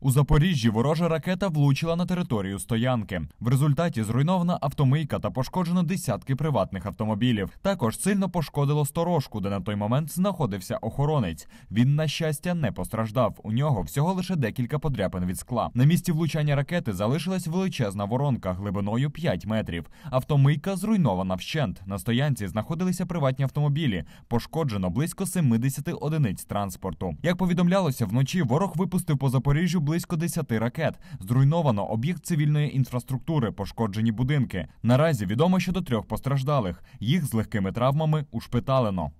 У Запоріжжі ворожа ракета влучила на територію стоянки. В результаті зруйнована автомийка та пошкоджено десятки приватних автомобілів. Також сильно пошкодило сторожку, де на той момент знаходився охоронець. Він, на щастя, не постраждав. У нього всього лише декілька подряпин від скла. На місці влучання ракети залишилась величезна воронка глибиною 5 метрів. Автомийка зруйнована вщент. На стоянці знаходилися приватні автомобілі. Пошкоджено близько 70 одиниць транспорту. Як повідомлялося, вночі ворог випустив по Запоріжжю близько 10 ракет. Зруйновано об'єкт цивільної інфраструктури, пошкоджені будинки. Наразі відомо щодо трьох постраждалих. Їх з легкими травмами ушпиталено.